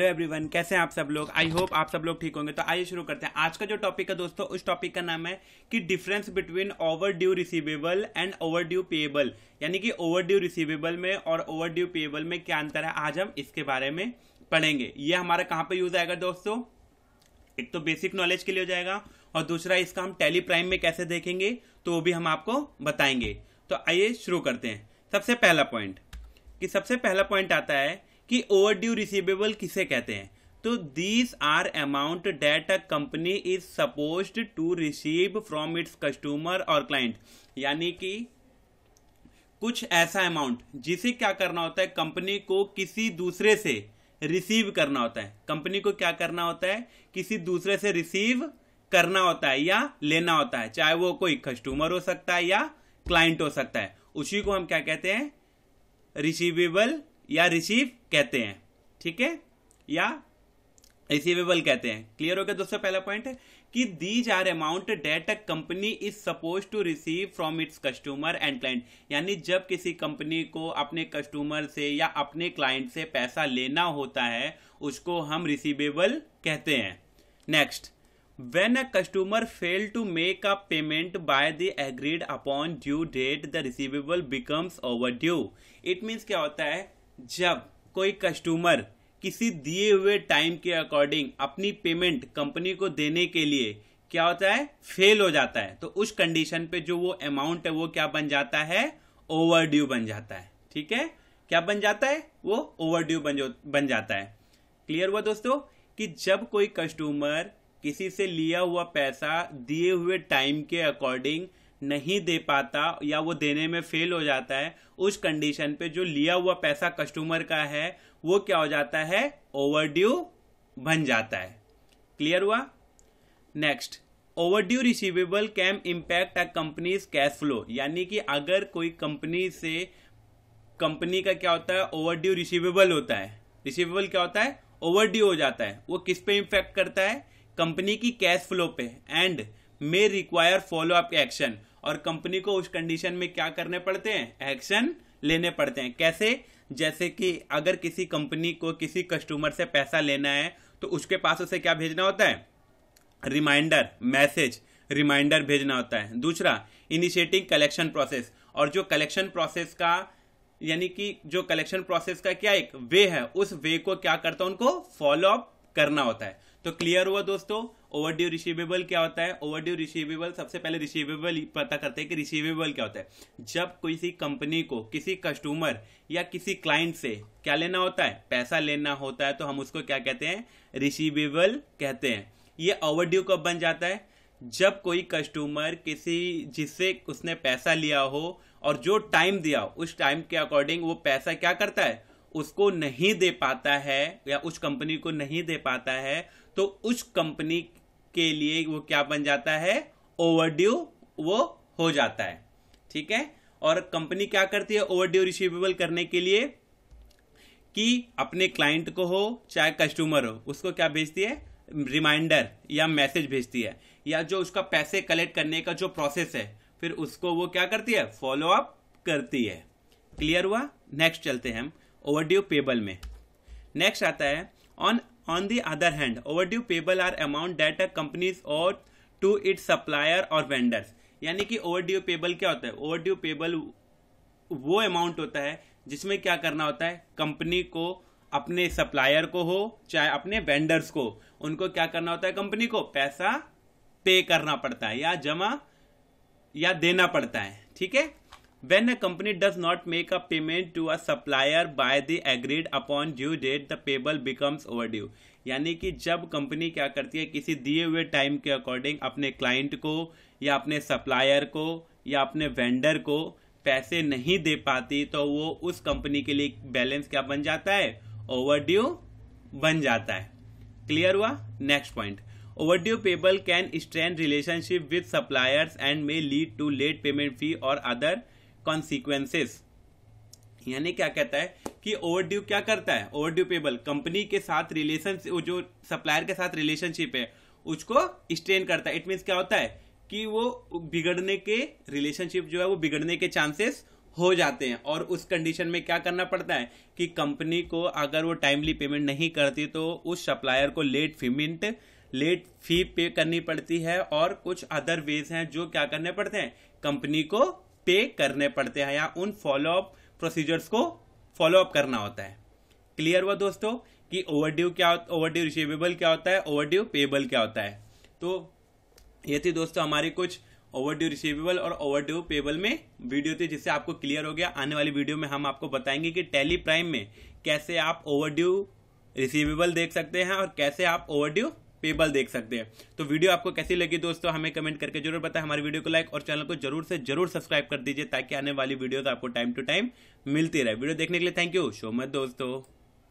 Hello everyone कैसे हैं आप सब लोग आई होप आप सब लोग ठीक होंगे तो आइए शुरू करते हैं आज का जो टॉपिक है दोस्तों उस टॉपिक का नाम है कि difference between overdue receivable and overdue payable यानी कि ओवर ड्यू रिसीवेबल में और ओवर ड्यू पेएबल में क्या अंतर है आज हम इसके बारे में पढ़ेंगे ये हमारा कहाँ पर यूज आएगा दोस्तों एक तो बेसिक नॉलेज के लिए हो जाएगा और दूसरा इसका हम टेली प्राइम में कैसे देखेंगे तो वो भी हम आपको बताएंगे तो आइए शुरू करते हैं सबसे पहला पॉइंट कि सबसे पहला पॉइंट आता है कि ड्यू रिसीवेबल किसे कहते हैं तो these are amount that a company is suppose to receive from its customer or client यानी कि कुछ ऐसा अमाउंट जिसे क्या करना होता है कंपनी को किसी दूसरे से रिसीव करना होता है कंपनी को क्या करना होता है किसी दूसरे से रिसीव करना होता है या लेना होता है चाहे वो कोई कस्टमर हो सकता है या क्लाइंट हो सकता है उसी को हम क्या कहते हैं रिसीवेबल या रिसीव कहते हैं ठीक है या रिसीवेबल कहते हैं क्लियर हो गया दोस्तों पहला पॉइंट है कि these are amount that a company is suppose to receive from its customer and client यानी जब किसी कंपनी को अपने कस्टमर से या अपने क्लाइंट से पैसा लेना होता है उसको हम रिसीवेबल कहते हैं next when a customer fail to make a payment by the agreed upon due date the receivable becomes overdue it means क्या होता है जब कोई कस्टमर किसी दिए हुए टाइम के अकॉर्डिंग अपनी पेमेंट कंपनी को देने के लिए क्या होता है फेल हो जाता है तो उस कंडीशन पे जो वो अमाउंट है वो क्या बन जाता है ओवरड्यू बन जाता है ठीक है क्या बन जाता है वो ओवरड्यू बन बन जाता है क्लियर हुआ दोस्तों कि जब कोई कस्टमर किसी से लिया हुआ पैसा दिए हुए टाइम के अकॉर्डिंग नहीं दे पाता या वो देने में फेल हो जाता है उस कंडीशन पे जो लिया हुआ पैसा कस्टमर का है वो क्या हो जाता है ओवरड्यू बन जाता है क्लियर हुआ next overdue receivable can impact a company's cash flow यानी कि अगर कोई कंपनी से कंपनी का क्या होता है ओवरड्यू रिसीवेबल होता है रिसीवेबल क्या होता है ओवरड्यू हो जाता है वो किस पे इम्पैक्ट करता है कंपनी की कैश फ्लो पे and may require follow up action और कंपनी को उस कंडीशन में क्या करने पड़ते हैं एक्शन लेने पड़ते हैं कैसे जैसे कि अगर किसी कंपनी को किसी कस्टमर से पैसा लेना है तो उसके पास उसे क्या भेजना होता है रिमाइंडर मैसेज रिमाइंडर भेजना होता है दूसरा इनिशिएटिंग कलेक्शन प्रोसेस और जो कलेक्शन प्रोसेस का यानी कि जो कलेक्शन प्रोसेस का क्या एक वे है उस वे को क्या करता है उनको फॉलो अप करना होता है तो क्लियर हुआ दोस्तों ओवरड्यू रिसीवेबल क्या होता है ओवरड्यू रिसीवेबल सबसे पहले रिसीवेबल पता करते हैं कि रिसीवेबल क्या होता है जब किसी कंपनी को किसी कस्टमर या किसी क्लाइंट से क्या लेना होता है पैसा लेना होता है तो हम उसको क्या कहते हैं रिसीवेबल कहते हैं ये ओवरड्यू कब बन जाता है जब कोई कस्टमर किसी जिससे उसने पैसा लिया हो और जो टाइम दिया उस टाइम के अकॉर्डिंग वो पैसा क्या करता है उसको नहीं दे पाता है या उस कंपनी को नहीं दे पाता है तो उस कंपनी के लिए वो क्या बन जाता है ओवरड्यू वो हो जाता है ठीक है और कंपनी क्या करती है ओवरड्यू रिसीवेबल करने के लिए कि अपने क्लाइंट को हो चाहे कस्टमर हो उसको क्या भेजती है रिमाइंडर या मैसेज भेजती है या जो उसका पैसे कलेक्ट करने का जो प्रोसेस है फिर उसको वो क्या करती है फॉलो अप करती है क्लियर हुआ नेक्स्ट चलते हैं हम ओवरड्यू पेबल में नेक्स्ट आता है on on the other hand overdue payable are amount that a company's owes to its supplier or vendors यानी कि ओवरड्यू पेबल क्या होता है ओवरड्यू पेबल वो अमाउंट होता है जिसमें क्या करना होता है कंपनी को अपने सप्लायर को हो चाहे अपने वेंडर्स को उनको क्या करना होता है कंपनी को पैसा पे करना पड़ता है या जमा या देना पड़ता है ठीक है When a company does not make a payment to a supplier by the agreed upon due date, the payable becomes overdue. यानी कि जब कंपनी क्या करती है किसी दिए हुए टाइम के अकॉर्डिंग अपने क्लाइंट को या अपने सप्लायर को या अपने वेंडर को पैसे नहीं दे पाती तो वो उस कंपनी के लिए बैलेंस क्या बन जाता है ओवरड्यू बन जाता है क्लियर हुआ next point overdue payable can strain relationship with suppliers and may lead to late payment fee or other consequences यानी क्या कहता है कि ओवरड्यू क्या करता है ओवरड्यू पेबल कंपनी के साथ रिलेशन जो सप्लायर के साथ रिलेशनशिप है उसको स्ट्रेन करता है इट मीन्स क्या होता है कि वो बिगड़ने के रिलेशनशिप जो है वो बिगड़ने के चांसेस हो जाते हैं और उस कंडीशन में क्या करना पड़ता है कि कंपनी को अगर वो टाइमली पेमेंट नहीं करती तो उस सप्लायर को लेट पेमेंट लेट फी पे करनी पड़ती है और कुछ अदर वेज हैं जो क्या करने पड़ते हैं कंपनी को तय करने पड़ते हैं या उन फॉलोअप प्रोसीजर्स को फॉलोअप करना होता है क्लियर हुआ दोस्तों कि ओवरड्यू क्या ओवरड्यू रिसीवेबल क्या होता है ओवरड्यू पेबल क्या होता है तो ये थी दोस्तों हमारी कुछ ओवरड्यू रिसीवेबल और ओवरड्यू पेबल में वीडियो थी जिससे आपको क्लियर हो गया आने वाली वीडियो में हम आपको बताएंगे कि टेली प्राइम में कैसे आप ओवरड्यू रिसीवेबल देख सकते हैं और कैसे आप ओवरड्यू पेबल देख सकते हैं तो वीडियो आपको कैसी लगी दोस्तों हमें कमेंट करके जरूर बताएं हमारी वीडियो को लाइक और चैनल को जरूर से जरूर सब्सक्राइब कर दीजिए ताकि आने वाली वीडियोस आपको टाइम टू टाइम मिलती रहे वीडियो देखने के लिए थैंक यू सो मच दोस्तों